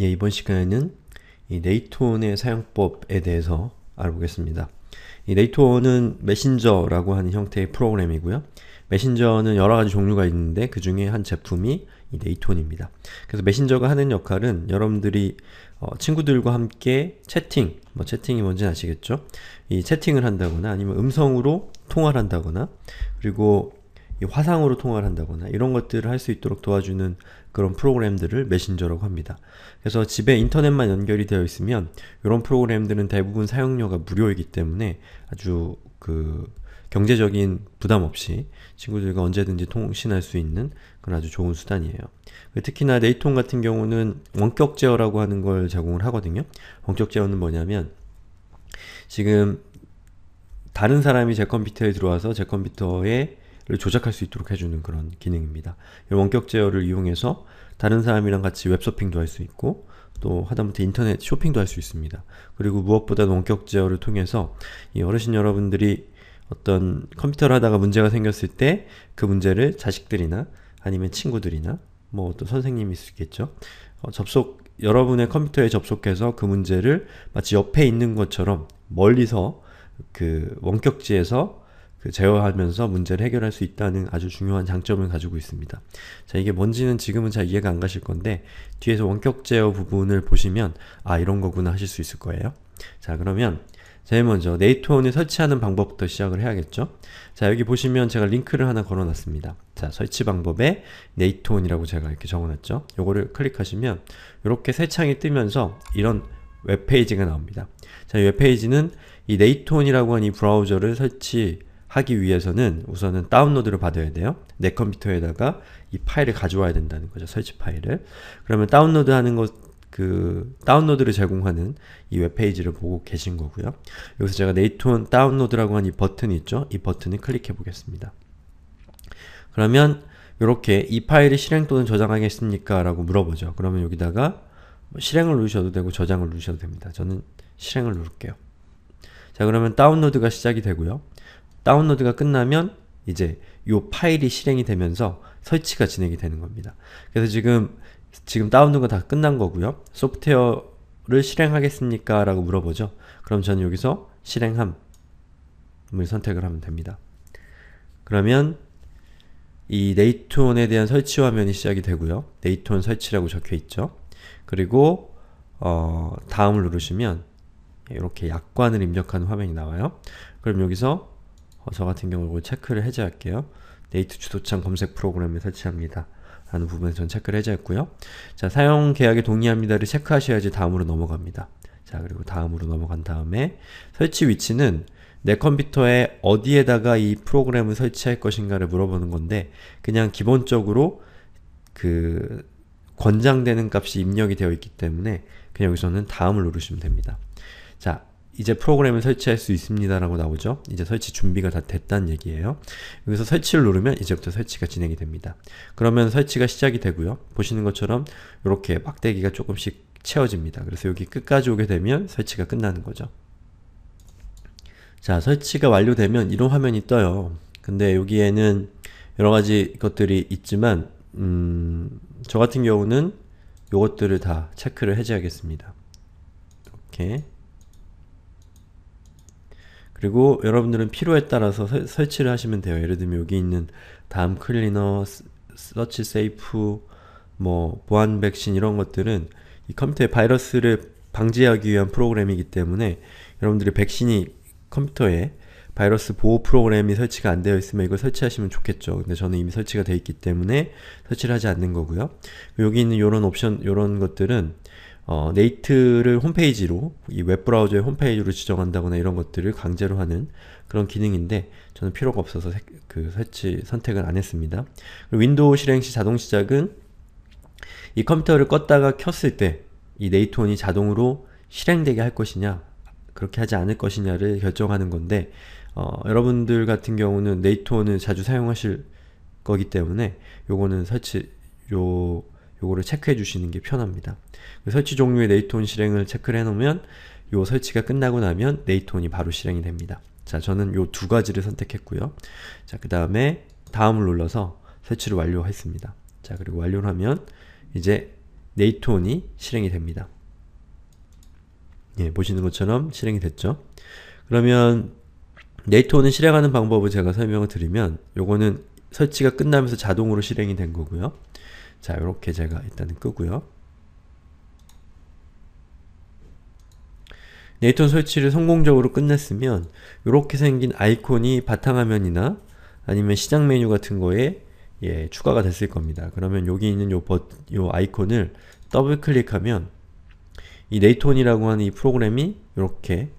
예, 이번 시간에는 이 네이트온의 사용법에 대해서 알아보겠습니다. 이 네이트온은 메신저라고 하는 형태의 프로그램이고요. 메신저는 여러가지 종류가 있는데 그 중에 한 제품이 이 네이트온입니다. 그래서 메신저가 하는 역할은 여러분들이 어, 친구들과 함께 채팅, 뭐 채팅이 뭔지 아시겠죠? 이 채팅을 한다거나 아니면 음성으로 통화를 한다거나 그리고 화상으로 통화를 한다거나 이런 것들을 할 수 있도록 도와주는 그런 프로그램들을 메신저라고 합니다. 그래서 집에 인터넷만 연결이 되어 있으면 이런 프로그램들은 대부분 사용료가 무료이기 때문에 아주 그 경제적인 부담 없이 친구들과 언제든지 통신할 수 있는 그런 아주 좋은 수단이에요. 특히나 네이통 같은 경우는 원격 제어라고 하는 걸 제공을 하거든요. 원격 제어는 뭐냐면 지금 다른 사람이 제 컴퓨터에 들어와서 제 컴퓨터에 조작할 수 있도록 해주는 그런 기능입니다. 원격 제어를 이용해서 다른 사람이랑 같이 웹서핑도 할 수 있고 또 하다못해 인터넷 쇼핑도 할 수 있습니다. 그리고 무엇보다 원격 제어를 통해서 이 어르신 여러분들이 어떤 컴퓨터를 하다가 문제가 생겼을 때 그 문제를 자식들이나 아니면 친구들이나 뭐 어떤 선생님일 수 있겠죠. 어, 접속 여러분의 컴퓨터에 접속해서 그 문제를 마치 옆에 있는 것처럼 멀리서 그 원격지에서 그 제어하면서 문제를 해결할 수 있다는 아주 중요한 장점을 가지고 있습니다. 자, 이게 뭔지는 지금은 잘 이해가 안 가실 건데 뒤에서 원격 제어 부분을 보시면 아, 이런 거구나 하실 수 있을 거예요. 자, 그러면 제일 먼저 네이트온을 설치하는 방법부터 시작을 해야겠죠? 자, 여기 보시면 제가 링크를 하나 걸어놨습니다. 자, 설치 방법에 네이트온이라고 제가 이렇게 적어놨죠? 요거를 클릭하시면 이렇게 새 창이 뜨면서 이런 웹페이지가 나옵니다. 자, 이 웹페이지는 이 네이트온이라고 하는 이 브라우저를 설치 하기 위해서는 우선은 다운로드를 받아야 돼요. 내 컴퓨터에다가 이 파일을 가져와야 된다는 거죠. 설치 파일을. 그러면 다운로드 하는 것, 그, 다운로드를 제공하는 이 웹페이지를 보고 계신 거고요. 여기서 제가 네이트온 다운로드라고 한 이 버튼이 있죠? 이 버튼을 클릭해 보겠습니다. 그러면 이렇게 이 파일을 실행 또는 저장하겠습니까? 라고 물어보죠. 그러면 여기다가 뭐 실행을 누르셔도 되고 저장을 누르셔도 됩니다. 저는 실행을 누를게요. 자 그러면 다운로드가 시작이 되고요. 다운로드가 끝나면 이제 이 파일이 실행이 되면서 설치가 진행이 되는 겁니다. 그래서 지금 지금 다운로드가 다 끝난 거고요. 소프트웨어를 실행하겠습니까? 라고 물어보죠. 그럼 저는 여기서 실행함을 선택을 하면 됩니다. 그러면 이 네이트온에 대한 설치 화면이 시작이 되고요. 네이트온 설치라고 적혀있죠. 그리고 어, 다음을 누르시면 이렇게 약관을 입력하는 화면이 나와요. 그럼 여기서 어, 저 같은 경우는 체크를 해제할게요. 네이트 주소창 검색 프로그램을 설치합니다. 라는 부분에서 전 체크를 해제했고요. 자, 사용 계약에 동의합니다를 체크하셔야지 다음으로 넘어갑니다. 자, 그리고 다음으로 넘어간 다음에 설치 위치는 내 컴퓨터에 어디에다가 이 프로그램을 설치할 것인가를 물어보는 건데 그냥 기본적으로 그 권장되는 값이 입력이 되어 있기 때문에 그냥 여기서는 다음을 누르시면 됩니다. 자, 이제 프로그램을 설치할 수 있습니다라고 나오죠. 이제 설치 준비가 다 됐다는 얘기예요. 여기서 설치를 누르면 이제부터 설치가 진행이 됩니다. 그러면 설치가 시작이 되고요. 보시는 것처럼 이렇게 막대기가 조금씩 채워집니다. 그래서 여기 끝까지 오게 되면 설치가 끝나는 거죠. 자, 설치가 완료되면 이런 화면이 떠요. 근데 여기에는 여러가지 것들이 있지만 음, 저 같은 경우는 이것들을 다 체크를 해줘야겠습니다. 이렇게 그리고 여러분들은 필요에 따라서 서, 설치를 하시면 돼요. 예를 들면 여기 있는 다음 클리너, 서치 세이프, 뭐 보안 백신 이런 것들은 이 컴퓨터의 바이러스를 방지하기 위한 프로그램이기 때문에 여러분들이 백신이 컴퓨터에 바이러스 보호 프로그램이 설치가 안 되어 있으면 이걸 설치하시면 좋겠죠. 근데 저는 이미 설치가 되어 있기 때문에 설치를 하지 않는 거고요. 여기 있는 이런 옵션, 이런 것들은 어, 네이트를 홈페이지로 이 웹브라우저의 홈페이지로 지정한다거나 이런 것들을 강제로 하는 그런 기능인데 저는 필요가 없어서 세, 그 설치 선택을 안 했습니다. 윈도우 실행 시 자동 시작은 이 컴퓨터를 껐다가 켰을 때 이 네이트 온이 자동으로 실행되게 할 것이냐 그렇게 하지 않을 것이냐를 결정하는 건데 어, 여러분들 같은 경우는 네이트 온을 자주 사용하실 거기 때문에 요거는 설치 요 요거를 체크해 주시는 게 편합니다. 그 설치 종류의 네이톤 실행을 체크를 해놓으면 요 설치가 끝나고 나면 네이톤이 바로 실행이 됩니다. 자, 저는 요 두 가지를 선택했고요. 자, 그 다음에 다음을 눌러서 설치를 완료했습니다. 자, 그리고 완료를 하면 이제 네이톤이 실행이 됩니다. 예, 보시는 것처럼 실행이 됐죠. 그러면 네이톤을 실행하는 방법을 제가 설명을 드리면 요거는 설치가 끝나면서 자동으로 실행이 된 거고요. 자, 이렇게 제가 일단은 끄고요. 네이톤 설치를 성공적으로 끝냈으면 이렇게 생긴 아이콘이 바탕화면이나 아니면 시작 메뉴 같은 거에 예, 추가가 됐을 겁니다. 그러면 여기 있는 요, 버, 요 아이콘을 더블 클릭하면 이 네이톤이라고 하는 이 프로그램이 이렇게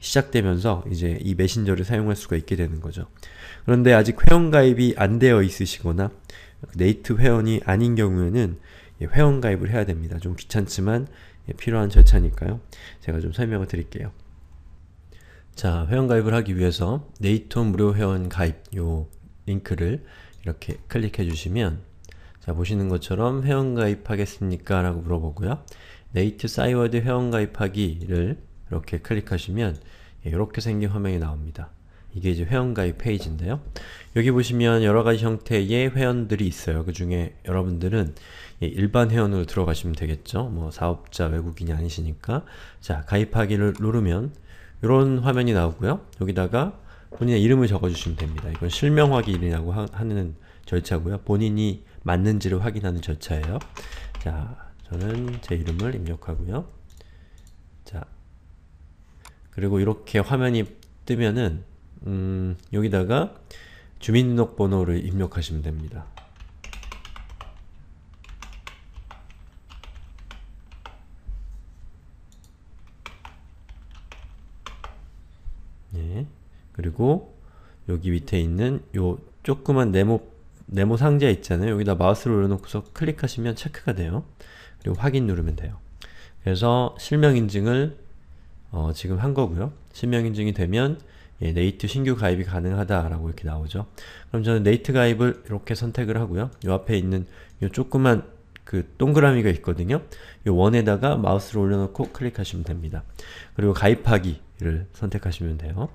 시작되면서 이제 이 메신저를 사용할 수가 있게 되는 거죠. 그런데 아직 회원가입이 안 되어 있으시거나 네이트 회원이 아닌 경우에는 예, 회원 가입을 해야 됩니다. 좀 귀찮지만 예, 필요한 절차니까요. 제가 좀 설명을 드릴게요. 자, 회원 가입을 하기 위해서 네이톤 무료 회원 가입 요 링크를 이렇게 클릭해 주시면 자, 보시는 것처럼 회원 가입하겠습니까? 라고 물어보고요. 네이트 사이월드 회원 가입하기를 이렇게 클릭하시면 이렇게 예, 생긴 화면이 나옵니다. 이게 이제 회원가입 페이지인데요. 여기 보시면 여러가지 형태의 회원들이 있어요. 그 중에 여러분들은 예, 일반 회원으로 들어가시면 되겠죠. 뭐 사업자, 외국인이 아니시니까 자, 가입하기를 누르면 이런 화면이 나오고요. 여기다가 본인의 이름을 적어주시면 됩니다. 이건 실명 확인이라고 하, 는 절차고요. 본인이 맞는지를 확인하는 절차예요. 자, 저는 제 이름을 입력하고요. 자, 그리고 이렇게 화면이 뜨면은 음, 여기다가 주민등록번호를 입력하시면 됩니다. 예. 그리고 여기 밑에 있는 요 조그만 네모 네모 상자 있잖아요. 여기다 마우스를 올려놓고서 클릭하시면 체크가 돼요. 그리고 확인 누르면 돼요. 그래서 실명인증을 어, 지금 한 거고요. 실명인증이 되면 예, 네이트 신규 가입이 가능하다라고 이렇게 나오죠. 그럼 저는 네이트 가입을 이렇게 선택을 하고요. 요 앞에 있는 요 조그만 그 동그라미가 있거든요. 요 원에다가 마우스를 올려놓고 클릭하시면 됩니다. 그리고 가입하기를 선택하시면 돼요.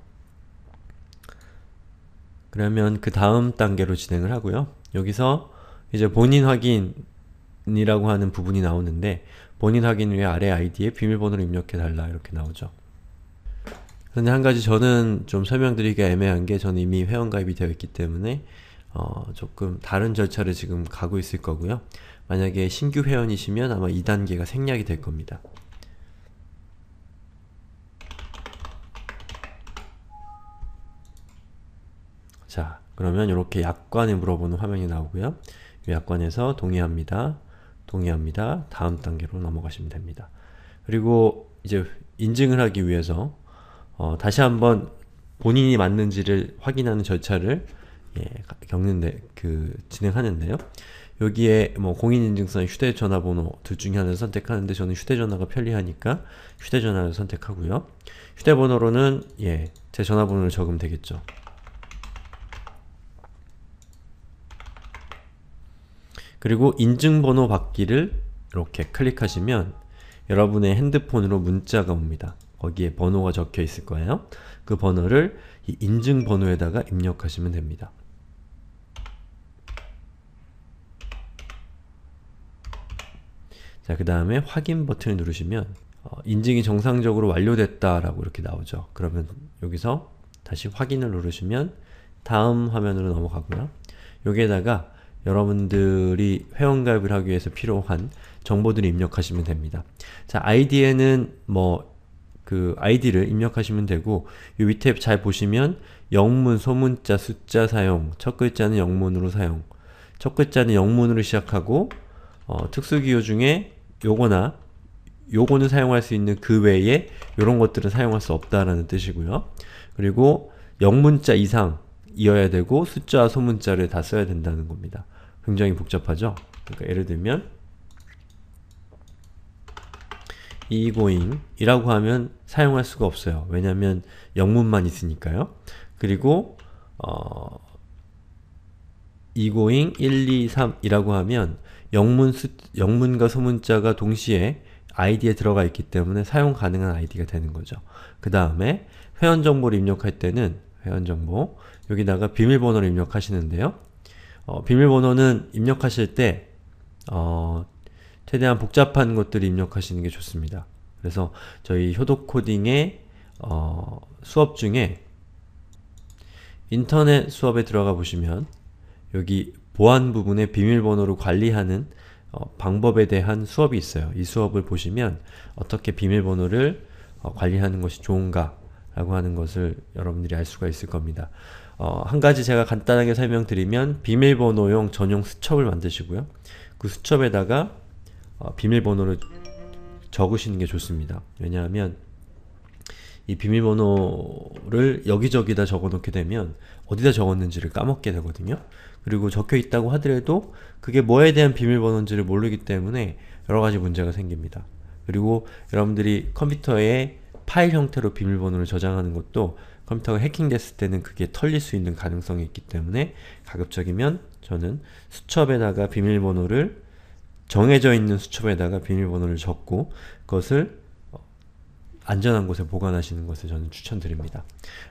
그러면 그 다음 단계로 진행을 하고요. 여기서 이제 본인 확인이라고 하는 부분이 나오는데 본인 확인 위에 아래 아이디에 비밀번호를 입력해달라 이렇게 나오죠. 그런데 한 가지 저는 좀 설명드리기가 애매한 게 저는 이미 회원가입이 되어 있기 때문에 어, 조금 다른 절차를 지금 가고 있을 거고요. 만약에 신규 회원이시면 아마 2단계가 생략이 될 겁니다. 자, 그러면 이렇게 약관에 물어보는 화면이 나오고요. 약관에서 동의합니다. 동의합니다. 다음 단계로 넘어가시면 됩니다. 그리고 이제 인증을 하기 위해서 어, 다시 한번 본인이 맞는지를 확인하는 절차를 예, 겪는데 그 진행하는데요. 여기에 뭐 공인인증서나 휴대전화번호 둘 중에 하나를 선택하는데 저는 휴대전화가 편리하니까 휴대전화를 선택하고요. 휴대번호로는 예, 제 전화번호를 적으면 되겠죠. 그리고 인증번호 받기를 이렇게 클릭하시면 여러분의 핸드폰으로 문자가 옵니다. 거기에 번호가 적혀 있을 거예요. 그 번호를 이 인증 번호에다가 입력하시면 됩니다. 자, 그 다음에 확인 버튼을 누르시면 어, 인증이 정상적으로 완료됐다라고 이렇게 나오죠. 그러면 여기서 다시 확인을 누르시면 다음 화면으로 넘어가고요. 여기에다가 여러분들이 회원가입을 하기 위해서 필요한 정보들을 입력하시면 됩니다. 자, 아이디에는 뭐그 아이디를 입력하시면 되고 이 밑에 잘 보시면 영문, 소문자, 숫자 사용, 첫 글자는 영문으로 사용 첫 글자는 영문으로 시작하고 어, 특수기호 중에 요거나 요거는 사용할 수 있는 그 외에 요런 것들은 사용할 수 없다라는 뜻이고요. 그리고 영문자 이상 이어야 되고 숫자와 소문자를 다 써야 된다는 겁니다. 굉장히 복잡하죠? 그러니까 예를 들면 이고잉이라고 하면 사용할 수가 없어요. 왜냐면 영문만 있으니까요. 그리고 어, 이고잉 1, 2, 3이라고 하면 영문 수, 영문과 소문자가 동시에 아이디에 들어가 있기 때문에 사용 가능한 아이디가 되는 거죠. 그 다음에 회원 정보를 입력할 때는 회원 정보 여기다가 비밀번호를 입력하시는데요. 어, 비밀번호는 입력하실 때 어, 최대한 복잡한 것들을 입력하시는 게 좋습니다. 그래서 저희 효도 코딩의 어, 수업 중에 인터넷 수업에 들어가 보시면 여기 보안 부분에 비밀번호를 관리하는 어, 방법에 대한 수업이 있어요. 이 수업을 보시면 어떻게 비밀번호를 어, 관리하는 것이 좋은가 라고 하는 것을 여러분들이 알 수가 있을 겁니다. 어, 한 가지 제가 간단하게 설명드리면 비밀번호용 전용 수첩을 만드시고요. 그 수첩에다가 어, 비밀번호를 적으시는 게 좋습니다. 왜냐하면 이 비밀번호를 여기저기다 적어놓게 되면 어디다 적었는지를 까먹게 되거든요. 그리고 적혀있다고 하더라도 그게 뭐에 대한 비밀번호인지를 모르기 때문에 여러가지 문제가 생깁니다. 그리고 여러분들이 컴퓨터에 파일 형태로 비밀번호를 저장하는 것도 컴퓨터가 해킹됐을 때는 그게 털릴 수 있는 가능성이 있기 때문에 가급적이면 저는 수첩에다가 비밀번호를 정해져 있는 수첩에다가 비밀번호를 적고 그것을 안전한 곳에 보관하시는 것을 저는 추천드립니다.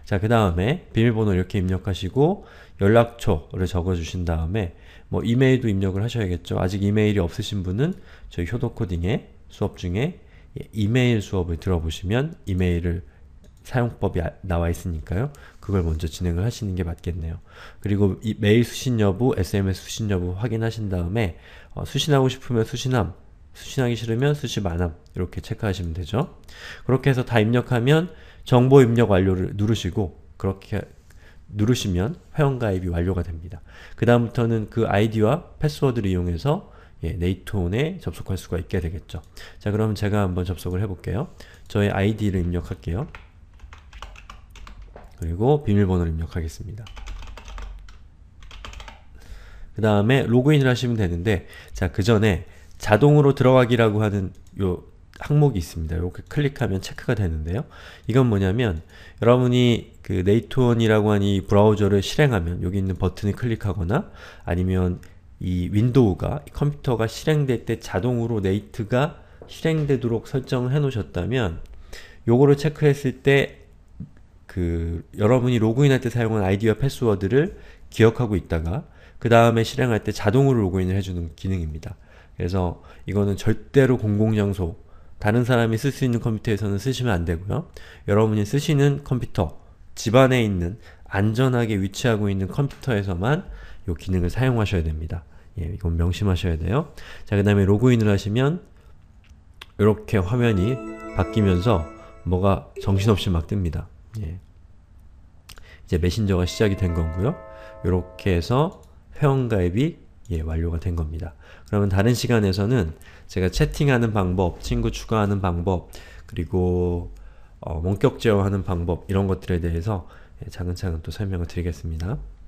자, 그 다음에 비밀번호 이렇게 입력하시고 연락처를 적어주신 다음에 뭐 이메일도 입력을 하셔야겠죠. 아직 이메일이 없으신 분은 저희 효도코딩의 수업 중에 이메일 수업을 들어보시면 이메일을 사용법이 아, 나와 있으니까요. 그걸 먼저 진행을 하시는 게 맞겠네요. 그리고 이 메일 수신 여부, SMS 수신 여부 확인하신 다음에 어, 수신하고 싶으면 수신함, 수신하기 싫으면 수신만함 이렇게 체크하시면 되죠. 그렇게 해서 다 입력하면 정보 입력 완료를 누르시고 그렇게 누르시면 회원가입이 완료가 됩니다. 그 다음부터는 그 아이디와 패스워드를 이용해서 예, 네이트온에 접속할 수가 있게 되겠죠. 자 그럼 제가 한번 접속을 해볼게요. 저의 아이디를 입력할게요. 그리고 비밀번호를 입력하겠습니다. 그 다음에 로그인을 하시면 되는데 자그 전에 자동으로 들어가기라고 하는 요 항목이 있습니다. 이렇게 클릭하면 체크가 되는데요. 이건 뭐냐면 여러분이 그 네이트온이라고 한이 브라우저를 실행하면 여기 있는 버튼을 클릭하거나 아니면 이 윈도우가 이 컴퓨터가 실행될 때 자동으로 네이트가 실행되도록 설정을 해놓으셨다면 요거를 체크했을 때 그 여러분이 로그인할 때 사용한 아이디와 패스워드를 기억하고 있다가 그 다음에 실행할 때 자동으로 로그인을 해주는 기능입니다. 그래서 이거는 절대로 공공장소, 다른 사람이 쓸 수 있는 컴퓨터에서는 쓰시면 안되고요. 여러분이 쓰시는 컴퓨터, 집안에 있는 안전하게 위치하고 있는 컴퓨터에서만 이 기능을 사용하셔야 됩니다. 예, 이건 명심하셔야 돼요. 자, 그 다음에 로그인을 하시면 이렇게 화면이 바뀌면서 뭐가 정신없이 막 뜹니다. 예. 이제 메신저가 시작이 된 거고요. 이렇게 해서 회원가입이 예, 완료가 된 겁니다. 그러면 다른 시간에서는 제가 채팅하는 방법, 친구 추가하는 방법, 그리고 어, 원격 제어하는 방법 이런 것들에 대해서 예, 차근차근 또 설명을 드리겠습니다.